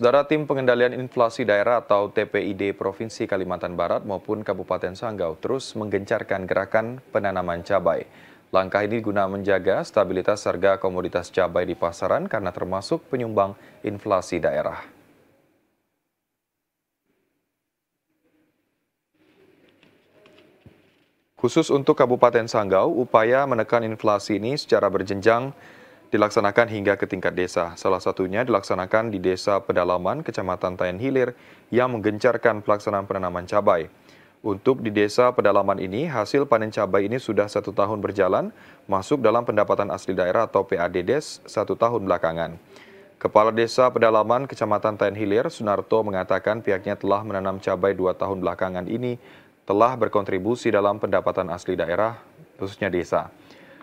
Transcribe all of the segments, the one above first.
Saudara Tim Pengendalian Inflasi Daerah atau TPID Provinsi Kalimantan Barat maupun Kabupaten Sanggau terus menggencarkan gerakan penanaman cabai. Langkah ini guna menjaga stabilitas harga komoditas cabai di pasaran karena termasuk penyumbang inflasi daerah. Khusus untuk Kabupaten Sanggau, upaya menekan inflasi ini secara berjenjang dilaksanakan hingga ke tingkat desa. Salah satunya dilaksanakan di Desa Pedalaman, Kecamatan Tayan Hilir, yang menggencarkan pelaksanaan penanaman cabai. Untuk di desa pedalaman ini, hasil panen cabai ini sudah satu tahun berjalan, masuk dalam pendapatan asli daerah atau PADDes satu tahun belakangan. Kepala Desa Pedalaman Kecamatan Tain Hilir, Sunarto mengatakan pihaknya telah menanam cabai dua tahun belakangan ini telah berkontribusi dalam pendapatan asli daerah, khususnya desa.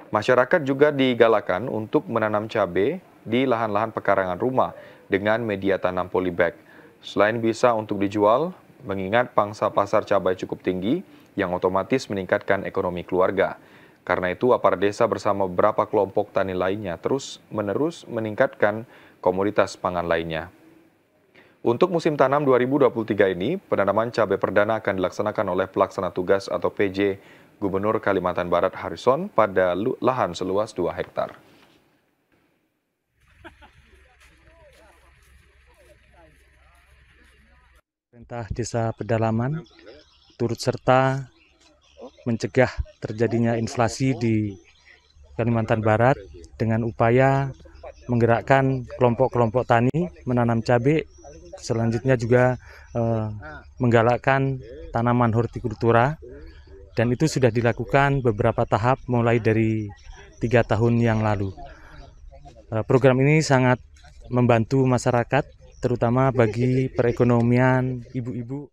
Masyarakat juga digalakkan untuk menanam cabai di lahan-lahan pekarangan rumah dengan media tanam polybag. Selain bisa untuk dijual, mengingat pangsa pasar cabai cukup tinggi yang otomatis meningkatkan ekonomi keluarga. Karena itu, aparat desa bersama beberapa kelompok tani lainnya terus-menerus meningkatkan komoditas pangan lainnya. Untuk musim tanam 2023 ini, penanaman cabai perdana akan dilaksanakan oleh pelaksana tugas atau PJ Gubernur Kalimantan Barat Harrison pada lahan seluas 2 hektar. Pemerintah Desa Pedalaman turut serta mencegah terjadinya inflasi di Kalimantan Barat dengan upaya menggerakkan kelompok-kelompok tani menanam cabai selanjutnya juga eh, menggalakkan tanaman hortikultura dan itu sudah dilakukan beberapa tahap mulai dari tiga tahun yang lalu. Eh, program ini sangat membantu masyarakat, terutama bagi perekonomian ibu-ibu.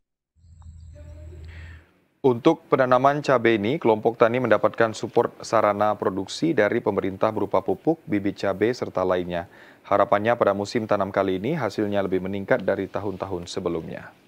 Untuk penanaman cabai ini, kelompok tani mendapatkan support sarana produksi dari pemerintah berupa pupuk, bibit cabai, serta lainnya. Harapannya pada musim tanam kali ini hasilnya lebih meningkat dari tahun-tahun sebelumnya.